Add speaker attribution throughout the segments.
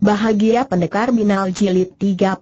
Speaker 1: Bahagia Pendekar Binal Jilid 33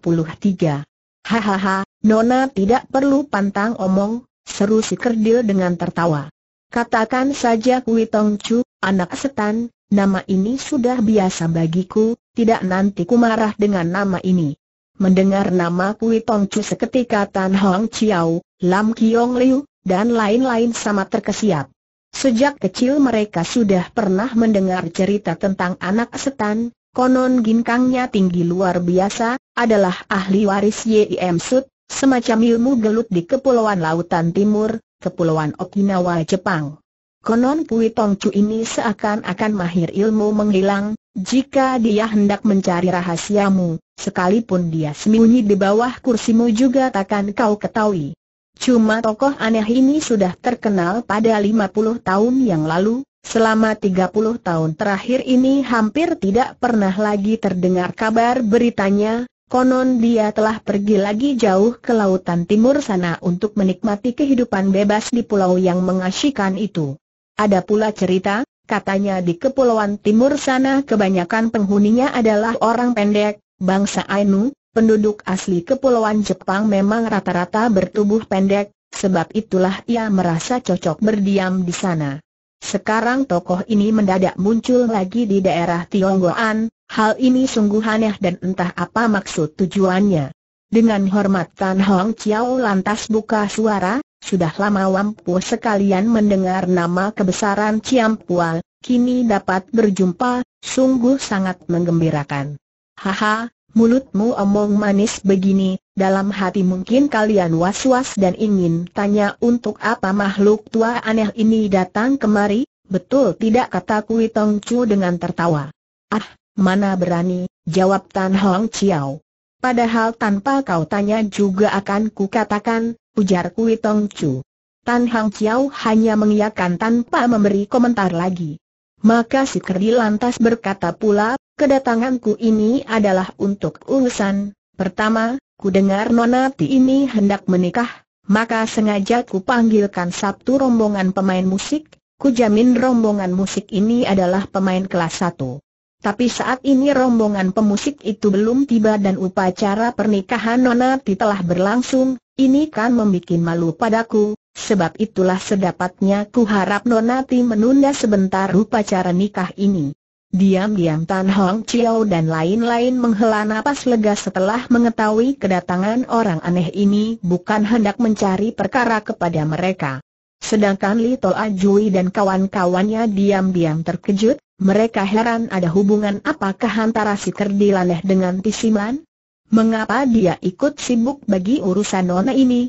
Speaker 1: Hahaha, Nona tidak perlu pantang omong, seru si kerdil dengan tertawa. Katakan saja Kui Tong Chu, anak setan, nama ini sudah biasa bagiku, tidak nanti ku marah dengan nama ini. Mendengar nama Kui Tong Chu seketika Tan Hong Chiao, Lam Kiong Liu, dan lain-lain sama terkesiap. Sejak kecil mereka sudah pernah mendengar cerita tentang anak setan, konon ginkangnya tinggi luar biasa, adalah ahli waris Yim Sud, semacam ilmu gelut di Kepulauan Lautan Timur, Kepulauan Okinawa Jepang. Konon Pui Tong Chu ini seakan-akan mahir ilmu menghilang, jika dia hendak mencari rahasiamu, sekalipun dia sembunyi di bawah kursimu juga takkan kau ketahui. Cuma tokoh aneh ini sudah terkenal pada 50 tahun yang lalu, Selama 30 tahun terakhir ini hampir tidak pernah lagi terdengar kabar beritanya, konon dia telah pergi lagi jauh ke lautan timur sana untuk menikmati kehidupan bebas di pulau yang mengasyikan itu. Ada pula cerita, katanya di kepulauan timur sana kebanyakan penghuninya adalah orang pendek, bangsa Ainu, penduduk asli kepulauan Jepang memang rata-rata bertubuh pendek, sebab itulah ia merasa cocok berdiam di sana. Sekarang tokoh ini mendadak muncul lagi di daerah Tionggoan, hal ini sungguh aneh dan entah apa maksud tujuannya. Dengan hormat Tan Hong Chiao lantas buka suara, sudah lama Wampu sekalian mendengar nama kebesaran Ciampual, kini dapat berjumpa, sungguh sangat menggembirakan. Haha, mulutmu omong manis begini, dalam hati mungkin kalian was-was dan ingin tanya untuk apa makhluk tua aneh ini datang kemari, betul tidak kata Kui Tong Chu dengan tertawa. Ah, mana berani, jawab Tan Hong Chiao. Padahal tanpa kau tanya juga akan ku katakan, ujar Kui Tong Chu. Tan Hong Chiao hanya mengiyakan tanpa memberi komentar lagi. Maka si Kerdi lantas berkata pula, kedatanganku ini adalah untuk urusan, pertama, kudengar Nonati ini hendak menikah, maka sengaja ku panggilkan satu rombongan pemain musik, ku jamin rombongan musik ini adalah pemain kelas satu. Tapi saat ini rombongan pemusik itu belum tiba dan upacara pernikahan Nona Nonati telah berlangsung, ini kan membuat malu padaku, sebab itulah sedapatnya ku harap Nonati menunda sebentar upacara nikah ini. Diam-diam Tan Hong Chiao dan lain-lain menghela nafas lega setelah mengetahui kedatangan orang aneh ini bukan hendak mencari perkara kepada mereka. Sedangkan Li Tol Ajui dan kawan-kawannya diam-diam terkejut, mereka heran ada hubungan apakah antara si kerdilaneh dengan Tisiman? Mengapa dia ikut sibuk bagi urusan nona ini?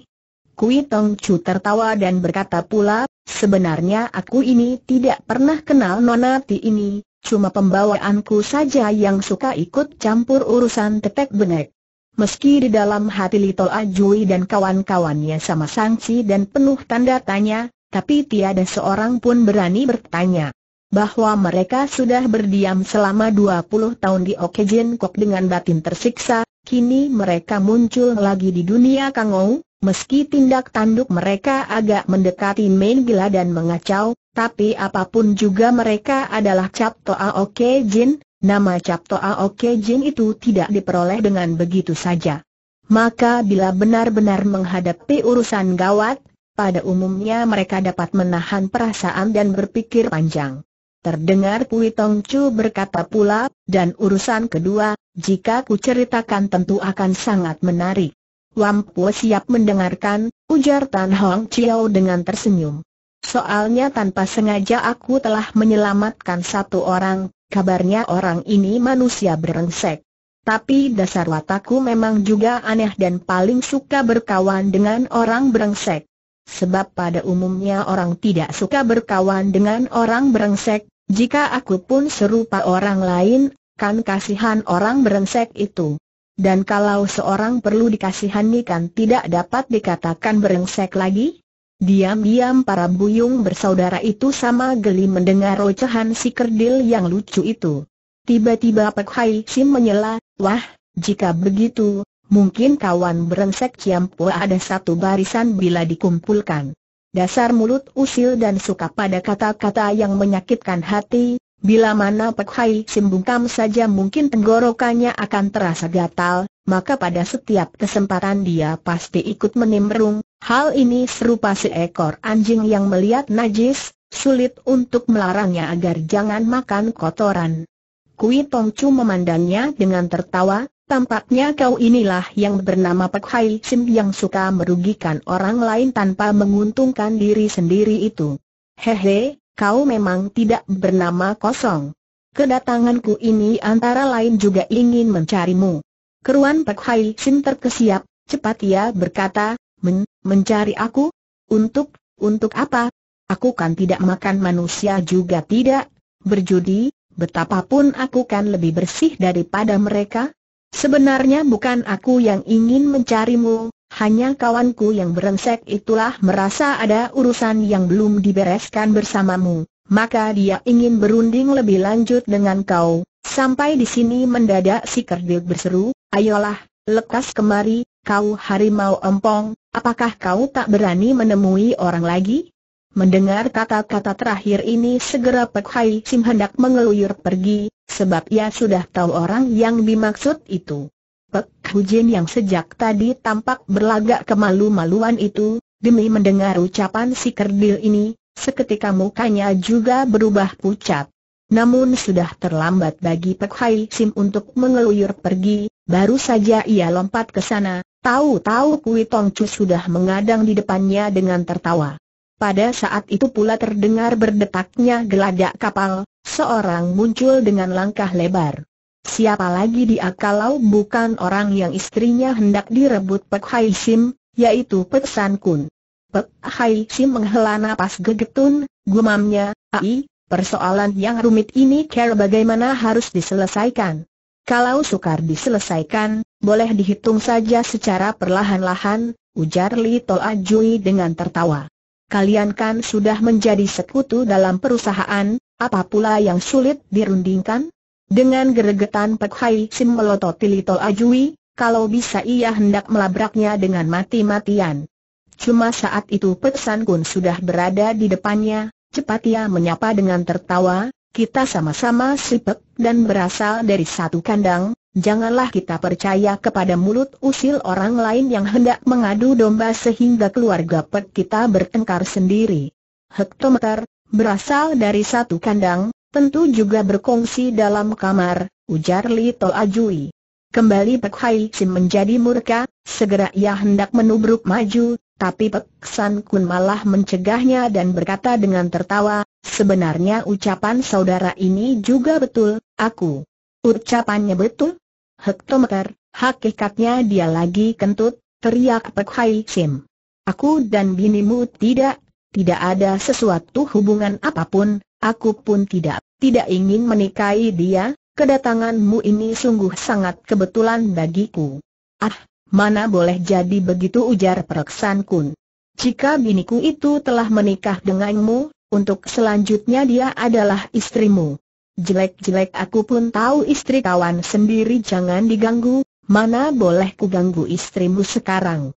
Speaker 1: Kui Tong Chu tertawa dan berkata pula, sebenarnya aku ini tidak pernah kenal nona Ti ini, Cuma pembawaanku saja yang suka ikut campur urusan tetek benek. Meski di dalam hati Lito Ajui dan kawan-kawannya sama sanksi dan penuh tanda tanya, tapi tiada seorang pun berani bertanya. Bahwa mereka sudah berdiam selama 20 tahun di Okejin Kok dengan batin tersiksa, kini mereka muncul lagi di dunia Kangou, Meski tindak tanduk mereka agak mendekati main gila dan mengacau, tapi apapun juga mereka adalah Cap Toa Oke Jin, nama Cap Toa Oke Jin itu tidak diperoleh dengan begitu saja. Maka bila benar-benar menghadapi urusan gawat, pada umumnya mereka dapat menahan perasaan dan berpikir panjang. Terdengar Pui Tong Chu berkata pula, dan urusan kedua, jika ku ceritakan tentu akan sangat menarik. Lampu siap mendengarkan, ujar Tan Hong Chiao dengan tersenyum. Soalnya tanpa sengaja aku telah menyelamatkan satu orang, kabarnya orang ini manusia berengsek. Tapi dasar watakku memang juga aneh dan paling suka berkawan dengan orang berengsek. Sebab pada umumnya orang tidak suka berkawan dengan orang berengsek, jika aku pun serupa orang lain, kan kasihan orang berengsek itu. Dan kalau seorang perlu dikasihani kan tidak dapat dikatakan berengsek lagi? Diam-diam para buyung bersaudara itu sama geli mendengar ocehan si kerdil yang lucu itu. Tiba-tiba Pek Hai Sim menyela, wah, jika begitu, mungkin kawan berengsek Ciampua ada satu barisan bila dikumpulkan. Dasar mulut usil dan suka pada kata-kata yang menyakitkan hati, Bila mana Pek Hai Sim saja mungkin tenggorokannya akan terasa gatal, maka pada setiap kesempatan dia pasti ikut menimbrung. Hal ini serupa seekor anjing yang melihat najis, sulit untuk melarangnya agar jangan makan kotoran. Kui Tong Chu memandangnya dengan tertawa, tampaknya kau inilah yang bernama Pek Hai Sim yang suka merugikan orang lain tanpa menguntungkan diri sendiri itu. Hehe, kau memang tidak bernama kosong. Kedatanganku ini antara lain juga ingin mencarimu. Keruan Pek Hai Sin terkesiap, cepat ia berkata, Men, mencari aku? Untuk, untuk apa? Aku kan tidak makan manusia juga tidak, berjudi, betapapun aku kan lebih bersih daripada mereka, Sebenarnya bukan aku yang ingin mencarimu, hanya kawanku yang berengsek itulah merasa ada urusan yang belum dibereskan bersamamu, maka dia ingin berunding lebih lanjut dengan kau. Sampai di sini mendadak si kerdil berseru, ayolah, lekas kemari, kau harimau empong, apakah kau tak berani menemui orang lagi? Mendengar kata-kata terakhir ini segera Pek Hai Sim hendak mengeluyur pergi, sebab ia sudah tahu orang yang dimaksud itu. Pek Hujin yang sejak tadi tampak berlagak kemalu-maluan itu, demi mendengar ucapan si kerdil ini, seketika mukanya juga berubah pucat. Namun sudah terlambat bagi Pek Hai Sim untuk mengeluyur pergi, baru saja ia lompat ke sana, tahu-tahu Kui Tong Chu sudah mengadang di depannya dengan tertawa. Pada saat itu pula terdengar berdetaknya geladak kapal, Seorang muncul dengan langkah lebar. Siapa lagi dia kalau bukan orang yang istrinya hendak direbut Pek Hai Sim, yaitu Pek San Kun. Pek Hai Sim menghela napas gegetun, gumamnya, Ai, persoalan yang rumit ini care bagaimana harus diselesaikan. Kalau sukar diselesaikan, boleh dihitung saja secara perlahan-lahan, ujar Li Toa Jui dengan tertawa. Kalian kan sudah menjadi sekutu dalam perusahaan, apa pula yang sulit dirundingkan? Dengan geregetan Pek Hai Sim melototi Lito Ajui, kalau bisa ia hendak melabraknya dengan mati-matian. Cuma saat itu Pesan Kun sudah berada di depannya, cepat ia menyapa dengan tertawa, kita sama-sama sipek dan berasal dari satu kandang, janganlah kita percaya kepada mulut usil orang lain yang hendak mengadu domba sehingga keluarga Pek kita bertengkar sendiri. Hektometer, berasal dari satu kandang, tentu juga berkongsi dalam kamar, ujar Li To Ajui. Kembali Pek Hai Sim menjadi murka, segera ia hendak menubruk maju, tapi Pek San Kun malah mencegahnya dan berkata dengan tertawa, sebenarnya ucapan saudara ini juga betul, aku. Ucapannya betul? Hektometer, hakikatnya dia lagi kentut, teriak Pek Hai Sim. Aku dan binimu tidak tidak ada sesuatu hubungan apapun, aku pun tidak, tidak ingin menikahi dia, kedatanganmu ini sungguh sangat kebetulan bagiku. Ah, mana boleh jadi begitu ujar Pereksan Kun. Jika biniku itu telah menikah denganmu, untuk selanjutnya dia adalah istrimu. Jelek-jelek aku pun tahu istri kawan sendiri jangan diganggu, mana boleh ku ganggu istrimu sekarang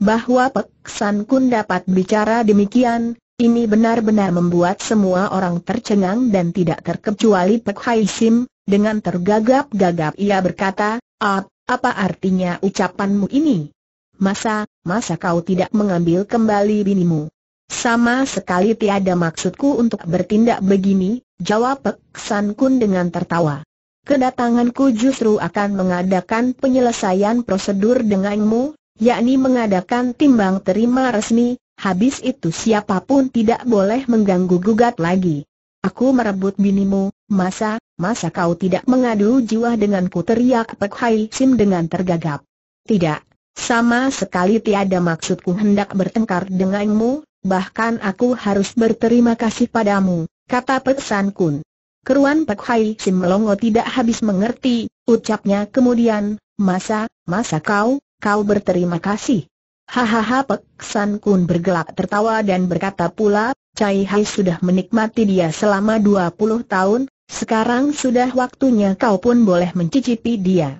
Speaker 1: bahwa Pek San Kun dapat bicara demikian, ini benar-benar membuat semua orang tercengang dan tidak terkecuali Pek Hai Sim, dengan tergagap-gagap ia berkata, Ap, ah, apa artinya ucapanmu ini? Masa, masa kau tidak mengambil kembali binimu? Sama sekali tiada maksudku untuk bertindak begini, jawab Pek San Kun dengan tertawa. Kedatanganku justru akan mengadakan penyelesaian prosedur denganmu, yakni mengadakan timbang terima resmi, habis itu siapapun tidak boleh mengganggu-gugat lagi. Aku merebut binimu, masa, masa kau tidak mengadu jiwa denganku teriak Pek Hai Sim dengan tergagap. Tidak, sama sekali tiada maksudku hendak bertengkar denganmu, bahkan aku harus berterima kasih padamu, kata Pek San Kun. Keruan Pek Hai Sim melongo tidak habis mengerti, ucapnya kemudian, masa, masa kau, kau berterima kasih. Hahaha Peksan Kun bergelak tertawa dan berkata pula, Cai Hai sudah menikmati dia selama 20 tahun, sekarang sudah waktunya kau pun boleh mencicipi dia.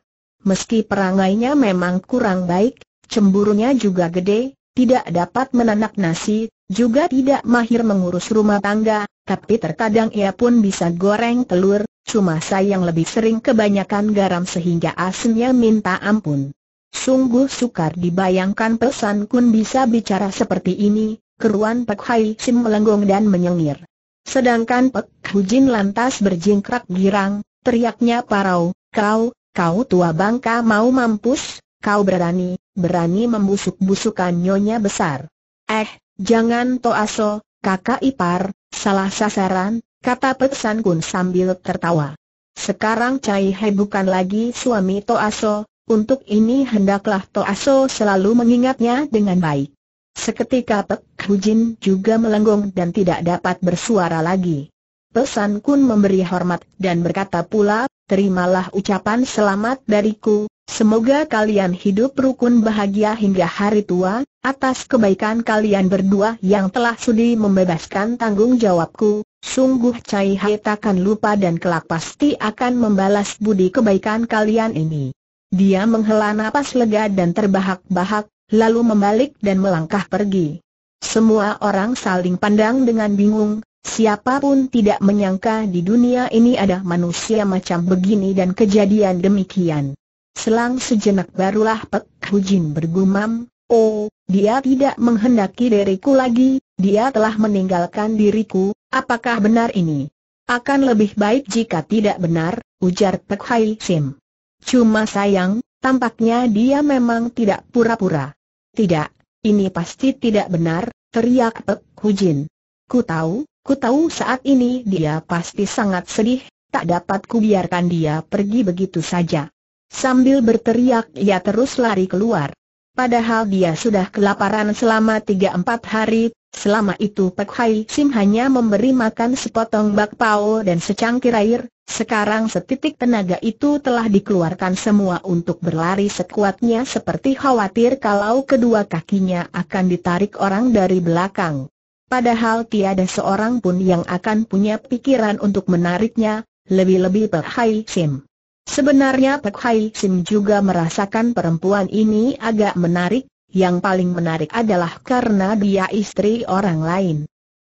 Speaker 1: Meski perangainya memang kurang baik, cemburunya juga gede, tidak dapat menanak nasi, juga tidak mahir mengurus rumah tangga, tapi terkadang ia pun bisa goreng telur, cuma sayang lebih sering kebanyakan garam sehingga asinnya minta ampun. Sungguh sukar dibayangkan Pesan Kun bisa bicara seperti ini, keruan Pek Hai Sim melenggong dan menyengir. Sedangkan Pek Hujin lantas berjingkrak girang, teriaknya parau, kau, kau tua bangka mau mampus, kau berani, berani membusuk-busukan nyonya besar. Eh, jangan toaso, kakak ipar, salah sasaran, kata Pesan Kun sambil tertawa. Sekarang Cai Hai bukan lagi suami Toaso, untuk ini hendaklah Toaso selalu mengingatnya dengan baik. Seketika Pek Hujin juga melenggong dan tidak dapat bersuara lagi. Pesan Kun memberi hormat dan berkata pula, terimalah ucapan selamat dariku, semoga kalian hidup rukun bahagia hingga hari tua, atas kebaikan kalian berdua yang telah sudi membebaskan tanggung jawabku, sungguh Cai Hai takkan lupa dan kelak pasti akan membalas budi kebaikan kalian ini. Dia menghela napas lega dan terbahak-bahak, lalu membalik dan melangkah pergi. Semua orang saling pandang dengan bingung, siapapun tidak menyangka di dunia ini ada manusia macam begini dan kejadian demikian. Selang sejenak barulah Pek Hujin bergumam, Oh, dia tidak menghendaki diriku lagi, dia telah meninggalkan diriku, apakah benar ini? Akan lebih baik jika tidak benar, ujar Pek Hai Sim. Cuma sayang, tampaknya dia memang tidak pura-pura. Tidak, ini pasti tidak benar, teriak Pek Hujin. Ku tahu, ku tahu saat ini dia pasti sangat sedih, tak dapat ku biarkan dia pergi begitu saja. Sambil berteriak ia terus lari keluar. Padahal dia sudah kelaparan selama 3-4 hari, Selama itu Pek Hai Sim hanya memberi makan sepotong bakpao dan secangkir air, sekarang setitik tenaga itu telah dikeluarkan semua untuk berlari sekuatnya seperti khawatir kalau kedua kakinya akan ditarik orang dari belakang. Padahal tiada seorang pun yang akan punya pikiran untuk menariknya, lebih-lebih Pek Hai Sim. Sebenarnya Pek Hai Sim juga merasakan perempuan ini agak menarik, yang paling menarik adalah karena dia istri orang lain.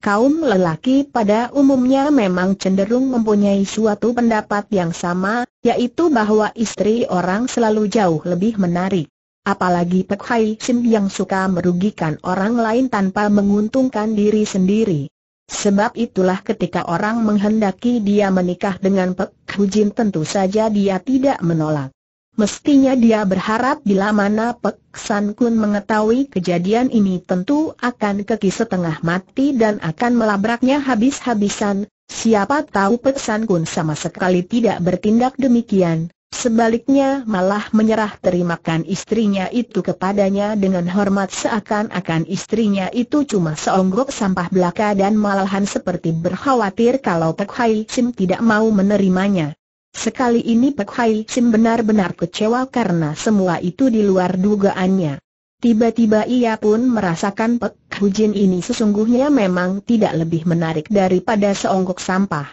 Speaker 1: Kaum lelaki pada umumnya memang cenderung mempunyai suatu pendapat yang sama, yaitu bahwa istri orang selalu jauh lebih menarik. Apalagi Pek Hai Sim yang suka merugikan orang lain tanpa menguntungkan diri sendiri. Sebab itulah ketika orang menghendaki dia menikah dengan Pek Hujin tentu saja dia tidak menolak. Mestinya dia berharap bila mana Pek Kun mengetahui kejadian ini tentu akan keki setengah mati dan akan melabraknya habis-habisan, siapa tahu Pek Kun sama sekali tidak bertindak demikian, sebaliknya malah menyerah terimakan istrinya itu kepadanya dengan hormat seakan-akan istrinya itu cuma seonggok sampah belaka dan malahan seperti berkhawatir kalau Pek Hai Sim tidak mau menerimanya. Sekali ini Pek Hai Sim benar-benar kecewa karena semua itu di luar dugaannya. Tiba-tiba ia pun merasakan Pek Jin ini sesungguhnya memang tidak lebih menarik daripada seonggok sampah.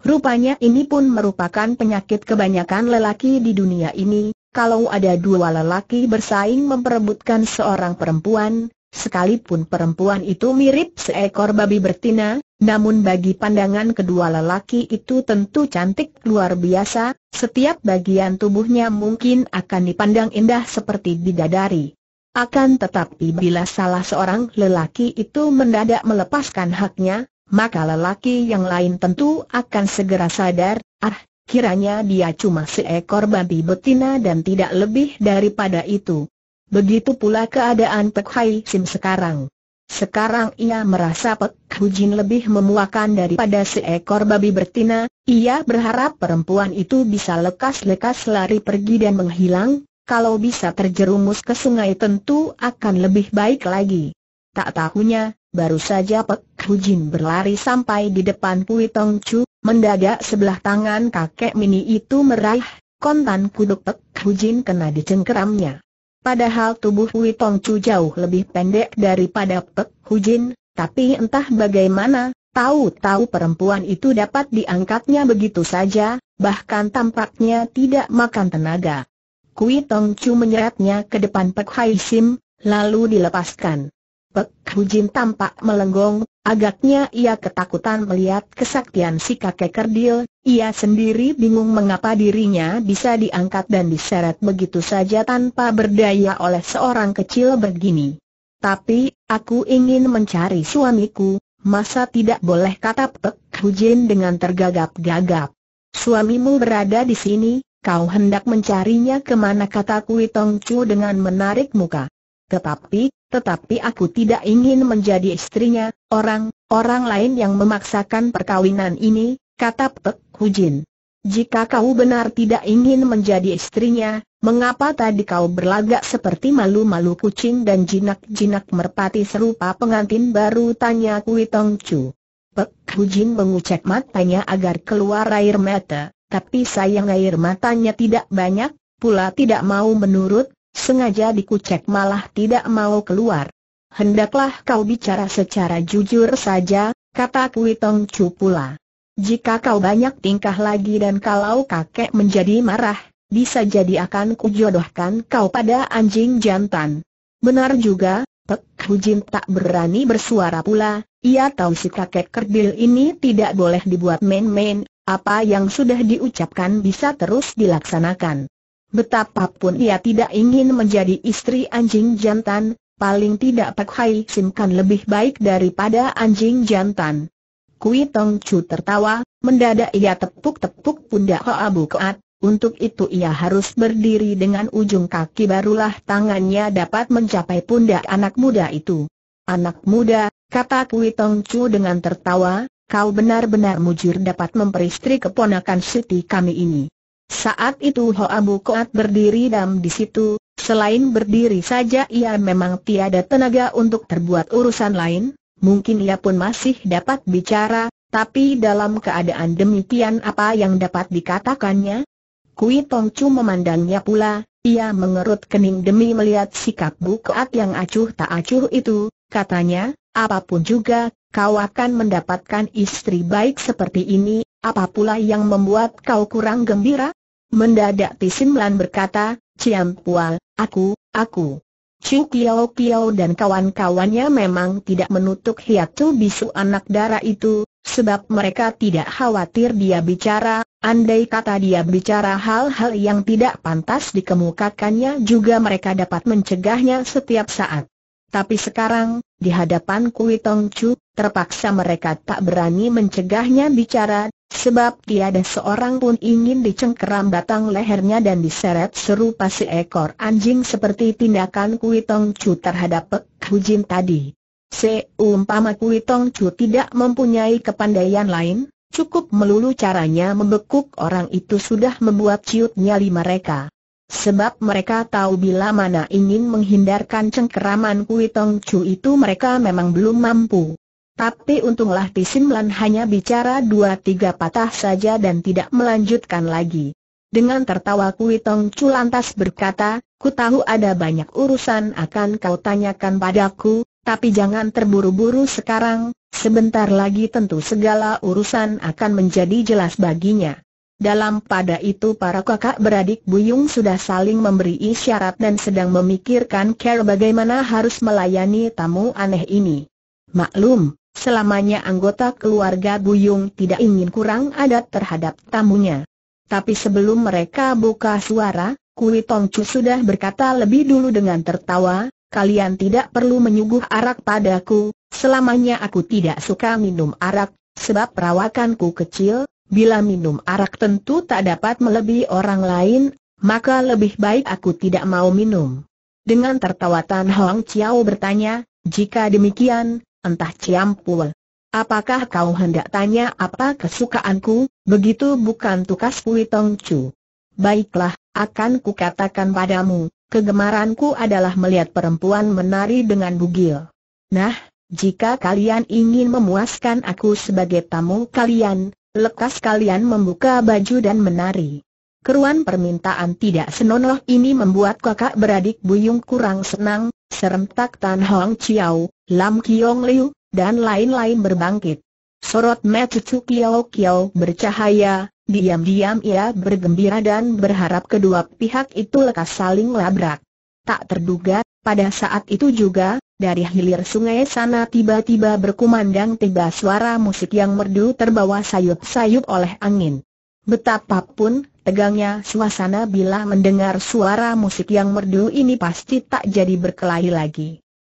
Speaker 1: Rupanya ini pun merupakan penyakit kebanyakan lelaki di dunia ini, kalau ada dua lelaki bersaing memperebutkan seorang perempuan, Sekalipun perempuan itu mirip seekor babi betina, namun bagi pandangan kedua lelaki itu tentu cantik luar biasa, setiap bagian tubuhnya mungkin akan dipandang indah seperti bidadari. Akan tetapi bila salah seorang lelaki itu mendadak melepaskan haknya, maka lelaki yang lain tentu akan segera sadar, ah, kiranya dia cuma seekor babi betina dan tidak lebih daripada itu. Begitu pula keadaan Pek Hai Sim sekarang. Sekarang ia merasa Pek Hujin lebih memuakan daripada seekor babi bertina, ia berharap perempuan itu bisa lekas-lekas lari pergi dan menghilang, kalau bisa terjerumus ke sungai tentu akan lebih baik lagi. Tak tahunya, baru saja Pek Hujin berlari sampai di depan Pui Tong Chu, mendadak sebelah tangan kakek mini itu meraih, kontan kuduk Pek Hujin kena dicengkeramnya. Padahal tubuh Hui Tong jauh lebih pendek daripada Pek Hujin, tapi entah bagaimana, tahu-tahu perempuan itu dapat diangkatnya begitu saja, bahkan tampaknya tidak makan tenaga. Kui Tong Chu menyeretnya ke depan Pek Hai Sim, lalu dilepaskan. Pek Hujin tampak melenggong, agaknya ia ketakutan melihat kesaktian si kakek kerdil, ia sendiri bingung mengapa dirinya bisa diangkat dan diseret begitu saja tanpa berdaya oleh seorang kecil begini. Tapi, aku ingin mencari suamiku, masa tidak boleh kata Pek Hujin dengan tergagap-gagap. Suamimu berada di sini, kau hendak mencarinya kemana kata Kui Tong Chu dengan menarik muka. Tetapi, tetapi aku tidak ingin menjadi istrinya, orang-orang lain yang memaksakan perkawinan ini, kata Pek Hujin. Jika kau benar tidak ingin menjadi istrinya, mengapa tadi kau berlagak seperti malu-malu kucing dan jinak-jinak merpati serupa pengantin baru tanya Kui Tong Chu. Pek Hujin mengucek matanya agar keluar air mata, tapi sayang air matanya tidak banyak, pula tidak mau menurut, sengaja dikucek malah tidak mau keluar. Hendaklah kau bicara secara jujur saja, kata Kui Tong Chu pula. Jika kau banyak tingkah lagi dan kalau kakek menjadi marah, bisa jadi akan kujodohkan kau pada anjing jantan. Benar juga, Pek Hujin tak berani bersuara pula, ia tahu si kakek kerdil ini tidak boleh dibuat main-main, apa yang sudah diucapkan bisa terus dilaksanakan. Betapapun ia tidak ingin menjadi istri anjing jantan, paling tidak Pak Hai Simkan lebih baik daripada anjing jantan. Kui Tong Chu tertawa, mendadak ia tepuk-tepuk pundak Hoa Keat. untuk itu ia harus berdiri dengan ujung kaki barulah tangannya dapat mencapai pundak anak muda itu. Anak muda, kata Kui Tong Chu dengan tertawa, kau benar-benar mujur dapat memperistri keponakan Siti kami ini. Saat itu Hoa Koat berdiri dam di situ, selain berdiri saja ia memang tiada tenaga untuk terbuat urusan lain, mungkin ia pun masih dapat bicara, tapi dalam keadaan demikian apa yang dapat dikatakannya? Kui Tong Chu memandangnya pula, ia mengerut kening demi melihat sikap Bu Koat yang acuh tak acuh itu, katanya, apapun juga kau akan mendapatkan istri baik seperti ini, apa pula yang membuat kau kurang gembira? Mendadak Tisin Lan berkata, Ciam Pual, aku, aku. Chu Kiao Kiao dan kawan-kawannya memang tidak menutup hiatu bisu anak darah itu, sebab mereka tidak khawatir dia bicara, andai kata dia bicara hal-hal yang tidak pantas dikemukakannya juga mereka dapat mencegahnya setiap saat. Tapi sekarang, di hadapan Kui Tong Chu, terpaksa mereka tak berani mencegahnya bicara, sebab tiada seorang pun ingin dicengkeram batang lehernya dan diseret serupa seekor anjing seperti tindakan Kui Tong Chu terhadap Pek Hujin tadi. Seumpama Kui Tong Chu tidak mempunyai kepandaian lain, cukup melulu caranya membekuk orang itu sudah membuat ciut nyali mereka. Sebab mereka tahu bila mana ingin menghindarkan cengkeraman Kui Tong Chu itu mereka memang belum mampu. Tapi untunglah Tisim Lan hanya bicara dua tiga patah saja dan tidak melanjutkan lagi. Dengan tertawa Kui Tong Chu lantas berkata, ku tahu ada banyak urusan akan kau tanyakan padaku, tapi jangan terburu-buru sekarang, sebentar lagi tentu segala urusan akan menjadi jelas baginya. Dalam pada itu para kakak beradik Buyung sudah saling memberi isyarat dan sedang memikirkan care bagaimana harus melayani tamu aneh ini. Maklum, selamanya anggota keluarga Buyung tidak ingin kurang adat terhadap tamunya. Tapi sebelum mereka buka suara, Kui Tongcu sudah berkata lebih dulu dengan tertawa, kalian tidak perlu menyuguh arak padaku, selamanya aku tidak suka minum arak, sebab perawakanku kecil, Bila minum arak tentu tak dapat melebihi orang lain, maka lebih baik aku tidak mau minum. Dengan tertawa Tan Hong Chiao bertanya, jika demikian, entah Ciampul. Apakah kau hendak tanya apa kesukaanku, begitu bukan tukas Pui Tong Chu? Baiklah, akan kukatakan padamu, kegemaranku adalah melihat perempuan menari dengan bugil. Nah, jika kalian ingin memuaskan aku sebagai tamu kalian, lekas kalian membuka baju dan menari. Keruan permintaan tidak senonoh ini membuat kakak beradik Buyung kurang senang, serentak Tan Hong Chiao, Lam Kiong Liu, dan lain-lain berbangkit. Sorot mata cucu Kiao Kiao bercahaya, diam-diam ia bergembira dan berharap kedua pihak itu lekas saling labrak. Tak terduga, pada saat itu juga, dari hilir sungai sana tiba-tiba berkumandang tiba suara musik yang merdu terbawa sayup-sayup oleh angin. Betapapun tegangnya suasana bila mendengar suara musik yang merdu ini pasti tak jadi berkelahi lagi.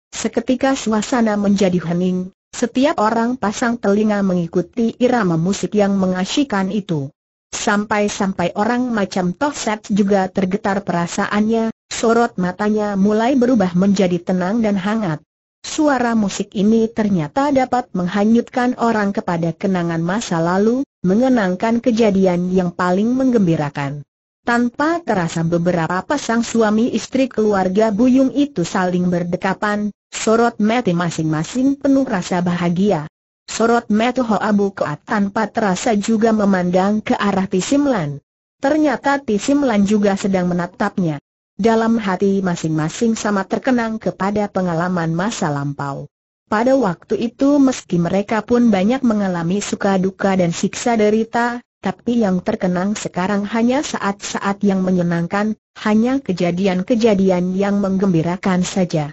Speaker 1: Seketika suasana menjadi hening, setiap orang pasang telinga mengikuti irama musik yang mengasyikan itu. Sampai-sampai orang macam Tohset juga tergetar perasaannya, Sorot matanya mulai berubah menjadi tenang dan hangat. Suara musik ini ternyata dapat menghanyutkan orang kepada kenangan masa lalu, mengenangkan kejadian yang paling menggembirakan. Tanpa terasa beberapa pasang suami istri keluarga Buyung itu saling berdekapan, sorot mata masing-masing penuh rasa bahagia. Sorot mata Hoa Bukoat tanpa terasa juga memandang ke arah Tisimlan. Ternyata Tisimlan juga sedang menatapnya. Dalam hati masing-masing sama terkenang kepada pengalaman masa lampau. Pada waktu itu meski mereka pun banyak mengalami suka duka dan siksa derita, tapi yang terkenang sekarang hanya saat-saat yang menyenangkan, hanya kejadian-kejadian yang menggembirakan saja.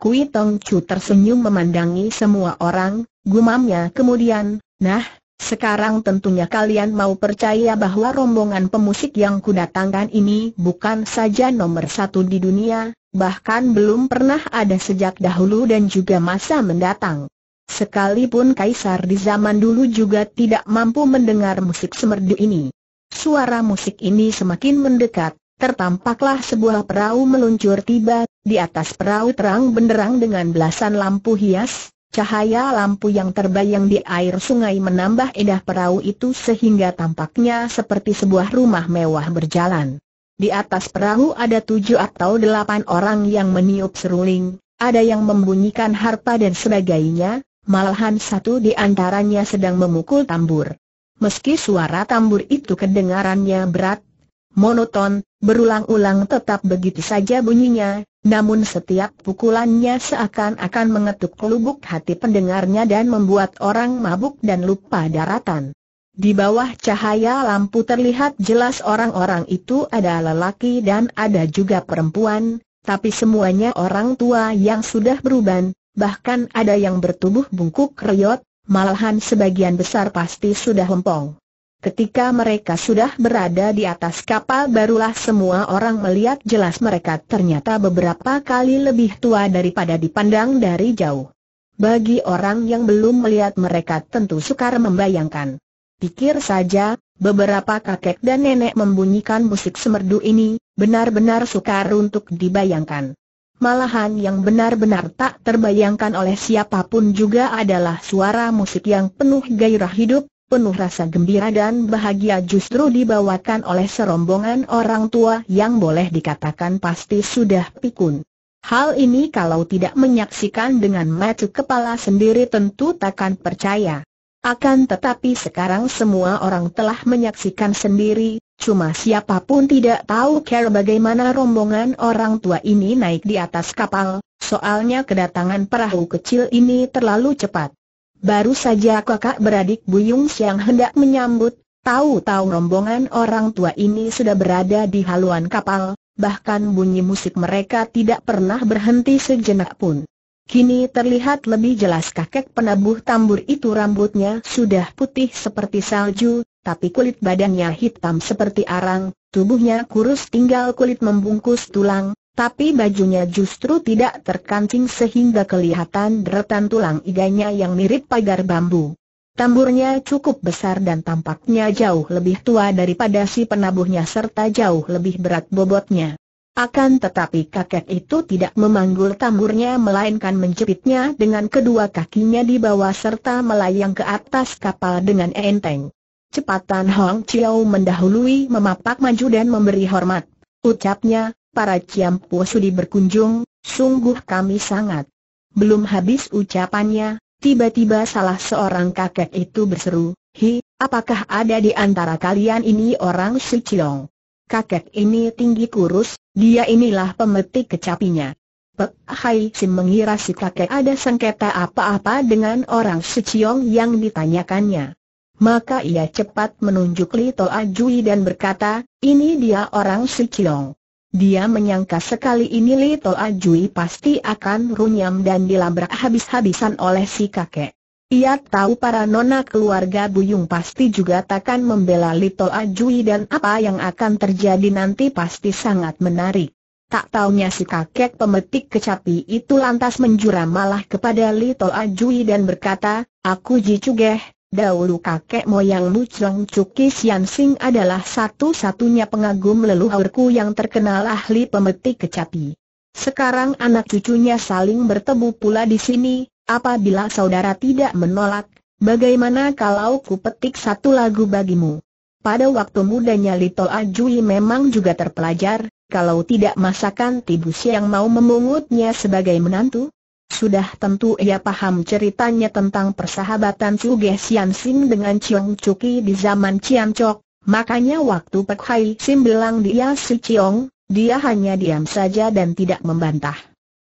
Speaker 1: Kui Tong Chu tersenyum memandangi semua orang, gumamnya kemudian, nah, sekarang tentunya kalian mau percaya bahwa rombongan pemusik yang kudatangkan ini bukan saja nomor satu di dunia, bahkan belum pernah ada sejak dahulu dan juga masa mendatang. Sekalipun kaisar di zaman dulu juga tidak mampu mendengar musik semerdu ini. Suara musik ini semakin mendekat, tertampaklah sebuah perahu meluncur tiba, di atas perahu terang benderang dengan belasan lampu hias, Cahaya lampu yang terbayang di air sungai menambah indah perahu itu sehingga tampaknya seperti sebuah rumah mewah berjalan. Di atas perahu ada tujuh atau delapan orang yang meniup seruling, ada yang membunyikan harpa dan sebagainya, malahan satu di antaranya sedang memukul tambur. Meski suara tambur itu kedengarannya berat, monoton, berulang-ulang tetap begitu saja bunyinya, namun setiap pukulannya seakan-akan mengetuk lubuk hati pendengarnya dan membuat orang mabuk dan lupa daratan. Di bawah cahaya lampu terlihat jelas orang-orang itu ada lelaki dan ada juga perempuan, tapi semuanya orang tua yang sudah beruban, bahkan ada yang bertubuh bungkuk reyot, malahan sebagian besar pasti sudah hompong. Ketika mereka sudah berada di atas kapal barulah semua orang melihat jelas mereka ternyata beberapa kali lebih tua daripada dipandang dari jauh. Bagi orang yang belum melihat mereka tentu sukar membayangkan. Pikir saja, beberapa kakek dan nenek membunyikan musik semerdu ini, benar-benar sukar untuk dibayangkan. Malahan yang benar-benar tak terbayangkan oleh siapapun juga adalah suara musik yang penuh gairah hidup, penuh rasa gembira dan bahagia justru dibawakan oleh serombongan orang tua yang boleh dikatakan pasti sudah pikun. Hal ini kalau tidak menyaksikan dengan mata kepala sendiri tentu takkan percaya. Akan tetapi sekarang semua orang telah menyaksikan sendiri, cuma siapapun tidak tahu cara bagaimana rombongan orang tua ini naik di atas kapal, soalnya kedatangan perahu kecil ini terlalu cepat. Baru saja kakak beradik Buyung Siang hendak menyambut, tahu-tahu rombongan orang tua ini sudah berada di haluan kapal, bahkan bunyi musik mereka tidak pernah berhenti sejenak pun. Kini terlihat lebih jelas kakek penabuh tambur itu rambutnya sudah putih seperti salju, tapi kulit badannya hitam seperti arang, tubuhnya kurus tinggal kulit membungkus tulang, tapi bajunya justru tidak terkancing sehingga kelihatan deretan tulang iganya yang mirip pagar bambu. Tamburnya cukup besar dan tampaknya jauh lebih tua daripada si penabuhnya serta jauh lebih berat bobotnya. Akan tetapi kakek itu tidak memanggul tamburnya melainkan menjepitnya dengan kedua kakinya di bawah serta melayang ke atas kapal dengan enteng. Cepatan Hong Chiao mendahului memapak maju dan memberi hormat. Ucapnya, para Ciampu Sudi berkunjung, sungguh kami sangat. Belum habis ucapannya, tiba-tiba salah seorang kakek itu berseru, Hi, apakah ada di antara kalian ini orang Sicilong? Kakek ini tinggi kurus, dia inilah pemetik kecapinya. Pek Hai Sim mengira si kakek ada sengketa apa-apa dengan orang Suciong yang ditanyakannya. Maka ia cepat menunjuk Li Toa dan berkata, ini dia orang Suciong. Dia menyangka sekali ini Li Ajui pasti akan runyam dan dilabrak habis-habisan oleh si kakek. Ia tahu para nona keluarga Buyung pasti juga takkan membela Little Ajui dan apa yang akan terjadi nanti pasti sangat menarik. Tak taunya si kakek pemetik kecapi itu lantas menjura malah kepada Little Ajui dan berkata, Aku Ji Cugeh, Dahulu kakek moyangmu Chuang Cuki Sian Sing adalah satu-satunya pengagum leluhurku yang terkenal ahli pemetik kecapi. Sekarang anak cucunya saling bertemu pula di sini, apabila saudara tidak menolak, bagaimana kalau ku petik satu lagu bagimu? Pada waktu mudanya Lito Ajui memang juga terpelajar, kalau tidak masakan tibu yang mau memungutnya sebagai menantu, sudah tentu ia paham ceritanya tentang persahabatan Su Ge Sian Sing dengan Chiong Chuki di zaman Chiam Chok, makanya waktu Pek Hai Sim bilang dia Su Chiong, dia hanya diam saja dan tidak membantah.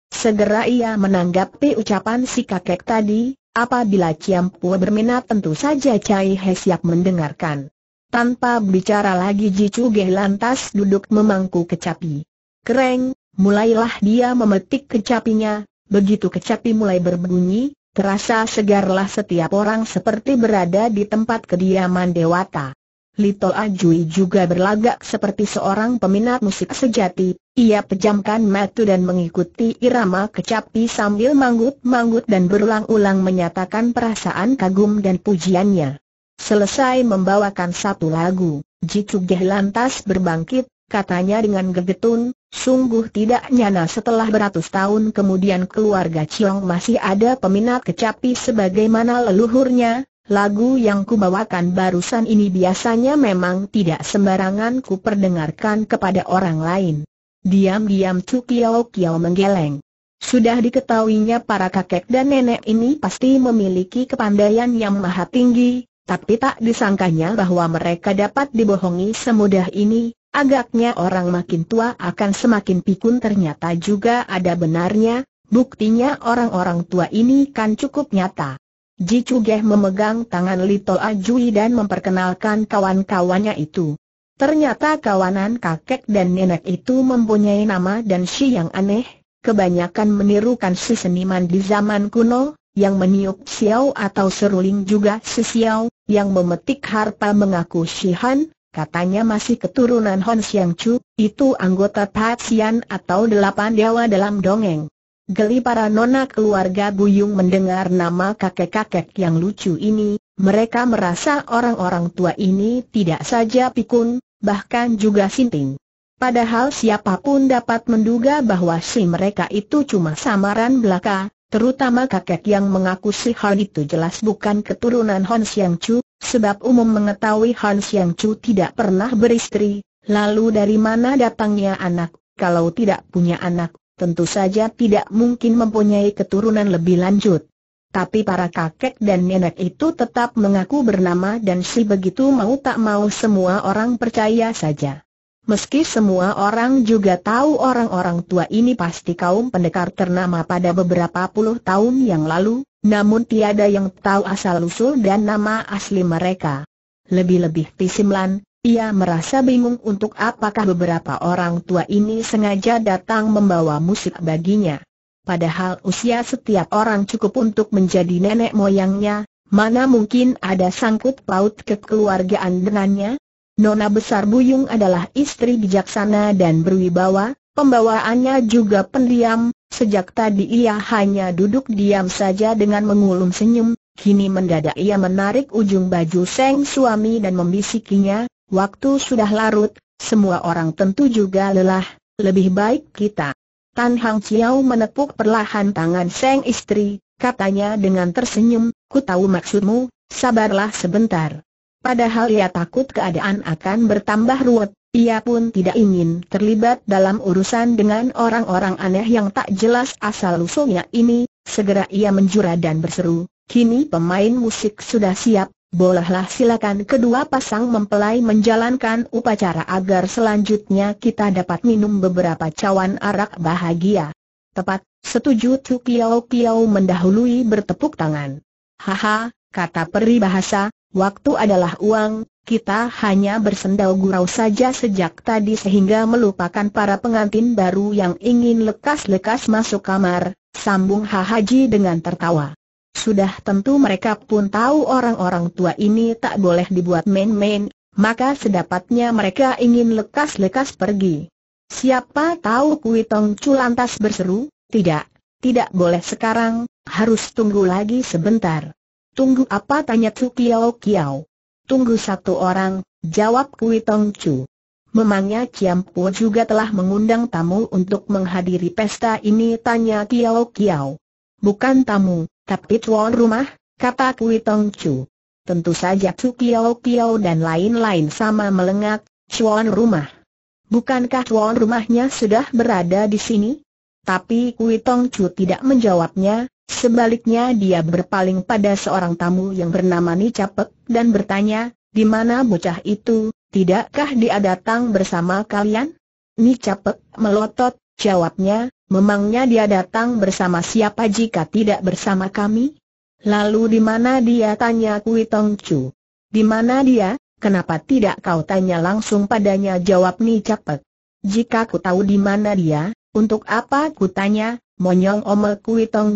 Speaker 1: Segera ia menanggapi ucapan si kakek tadi, apabila Chiam Pua berminat tentu saja Cai He siap mendengarkan. Tanpa bicara lagi Ji Chu Ge lantas duduk memangku kecapi. Kereng, mulailah dia memetik kecapinya, Begitu kecapi mulai berbunyi, terasa segarlah setiap orang seperti berada di tempat kediaman dewata. Lito Ajui juga berlagak seperti seorang peminat musik sejati, ia pejamkan mata dan mengikuti irama kecapi sambil manggut-manggut dan berulang-ulang menyatakan perasaan kagum dan pujiannya. Selesai membawakan satu lagu, Jicugeh lantas berbangkit, katanya dengan gegetun, Sungguh tidak nyana setelah beratus tahun kemudian keluarga Chiong masih ada peminat kecapi sebagaimana leluhurnya, lagu yang kubawakan barusan ini biasanya memang tidak sembarangan kuperdengarkan kepada orang lain. Diam-diam Chu Kiao Kiao menggeleng. Sudah diketahuinya para kakek dan nenek ini pasti memiliki kepandaian yang maha tinggi, tapi tak disangkanya bahwa mereka dapat dibohongi semudah ini, Agaknya orang makin tua akan semakin pikun ternyata juga ada benarnya, buktinya orang-orang tua ini kan cukup nyata. Ji Chugeh memegang tangan Lito Ajui dan memperkenalkan kawan-kawannya itu. Ternyata kawanan kakek dan nenek itu mempunyai nama dan si yang aneh, kebanyakan menirukan si seniman di zaman kuno, yang meniup siau atau seruling juga si siau, yang memetik harpa mengaku Shihan, katanya masih keturunan Hon Siang Chu, itu anggota Sian atau delapan dewa dalam dongeng. Geli para nona keluarga Buyung mendengar nama kakek-kakek yang lucu ini, mereka merasa orang-orang tua ini tidak saja pikun, bahkan juga sinting. Padahal siapapun dapat menduga bahwa si mereka itu cuma samaran belaka, terutama kakek yang mengaku si Hon itu jelas bukan keturunan Hon Siang Chu, Sebab umum mengetahui Hans yang Chu tidak pernah beristri, lalu dari mana datangnya anak, kalau tidak punya anak, tentu saja tidak mungkin mempunyai keturunan lebih lanjut. Tapi para kakek dan nenek itu tetap mengaku bernama dan si begitu mau tak mau semua orang percaya saja. Meski semua orang juga tahu orang-orang tua ini pasti kaum pendekar ternama pada beberapa puluh tahun yang lalu, namun tiada yang tahu asal-usul dan nama asli mereka. Lebih-lebih Pisimlan, ia merasa bingung untuk apakah beberapa orang tua ini sengaja datang membawa musik baginya. Padahal usia setiap orang cukup untuk menjadi nenek moyangnya, mana mungkin ada sangkut paut kekeluargaan dengannya? Nona Besar Buyung adalah istri bijaksana dan berwibawa, pembawaannya juga pendiam, sejak tadi ia hanya duduk diam saja dengan mengulung senyum, kini mendadak ia menarik ujung baju seng suami dan membisikinya, waktu sudah larut, semua orang tentu juga lelah, lebih baik kita. Tan Hang Chiao menepuk perlahan tangan seng istri, katanya dengan tersenyum, ku tahu maksudmu, sabarlah sebentar. Padahal ia takut keadaan akan bertambah ruwet, ia pun tidak ingin terlibat dalam urusan dengan orang-orang aneh yang tak jelas asal-usulnya ini, segera ia menjura dan berseru, kini pemain musik sudah siap, bolehlah silakan kedua pasang mempelai menjalankan upacara agar selanjutnya kita dapat minum beberapa cawan arak bahagia. Tepat, setuju Tukiao Kiao mendahului bertepuk tangan. Haha, kata peri bahasa. Waktu adalah uang, kita hanya bersendau gurau saja sejak tadi sehingga melupakan para pengantin baru yang ingin lekas-lekas masuk kamar, sambung Haji dengan tertawa. Sudah tentu mereka pun tahu orang-orang tua ini tak boleh dibuat main-main, maka sedapatnya mereka ingin lekas-lekas pergi. Siapa tahu Kui Tong Chu lantas berseru, tidak, tidak boleh sekarang, harus tunggu lagi sebentar. Tunggu apa tanya Chu Kiao Kiao. Tunggu satu orang, jawab Kui Tong Chu. Memangnya Po juga telah mengundang tamu untuk menghadiri pesta ini tanya Kiao Kiao. Bukan tamu, tapi tuan rumah, kata Kui Tong Chu. Tentu saja Chu Kiao Kiao dan lain-lain sama melengak, tuan rumah. Bukankah tuan rumahnya sudah berada di sini? Tapi Kui Tong Chu tidak menjawabnya, Sebaliknya dia berpaling pada seorang tamu yang bernama Nicapek dan bertanya, di mana bocah itu, tidakkah dia datang bersama kalian? Nicapek melotot, jawabnya, memangnya dia datang bersama siapa jika tidak bersama kami? Lalu di mana dia tanya Kui Tong Chu? Di mana dia, kenapa tidak kau tanya langsung padanya jawab Nicapek? Jika ku tahu di mana dia, untuk apa ku tanya, monyong omel Kui Tong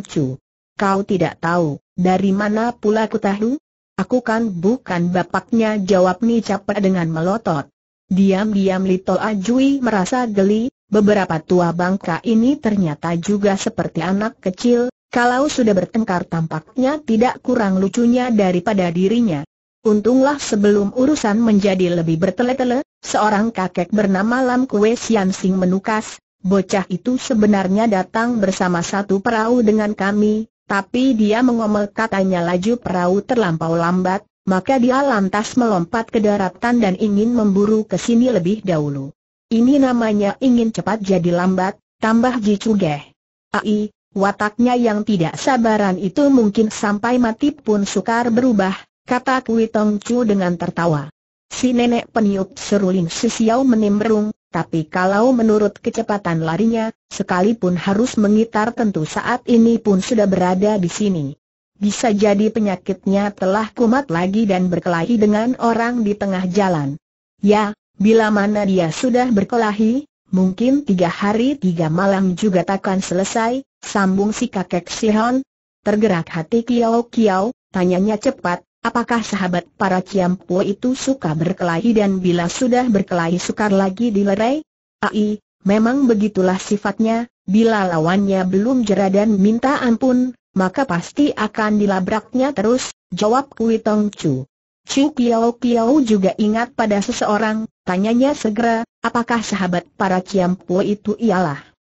Speaker 1: kau tidak tahu, dari mana pula kutahu? tahu? Aku kan bukan bapaknya jawab Ni Capek dengan melotot. Diam-diam Lito Ajui merasa geli, beberapa tua bangka ini ternyata juga seperti anak kecil, kalau sudah bertengkar tampaknya tidak kurang lucunya daripada dirinya. Untunglah sebelum urusan menjadi lebih bertele-tele, seorang kakek bernama Lam Kue Sian Sing menukas, bocah itu sebenarnya datang bersama satu perahu dengan kami, tapi dia mengomel katanya laju perahu terlampau lambat, maka dia lantas melompat ke daratan dan ingin memburu ke sini lebih dahulu. Ini namanya ingin cepat jadi lambat, tambah Jicugeh. Ai, wataknya yang tidak sabaran itu mungkin sampai mati pun sukar berubah, kata Kui Tong Chu dengan tertawa. Si nenek peniup seruling Sisiau menimbrung, tapi kalau menurut kecepatan larinya, sekalipun harus mengitar tentu saat ini pun sudah berada di sini. Bisa jadi penyakitnya telah kumat lagi dan berkelahi dengan orang di tengah jalan. Ya, bila mana dia sudah berkelahi, mungkin tiga hari tiga malam juga takkan selesai, sambung si kakek Sihon. Tergerak hati Kiao Kiao, tanyanya cepat, Apakah sahabat para ciampu itu suka berkelahi dan bila sudah berkelahi sukar lagi dilerai? Ai, memang begitulah sifatnya, bila lawannya belum jera dan minta ampun, maka pasti akan dilabraknya terus, jawab Kui Tong Chu. Chu Kiao Kiao juga ingat pada seseorang, tanyanya segera, apakah sahabat para ciampu itu ialah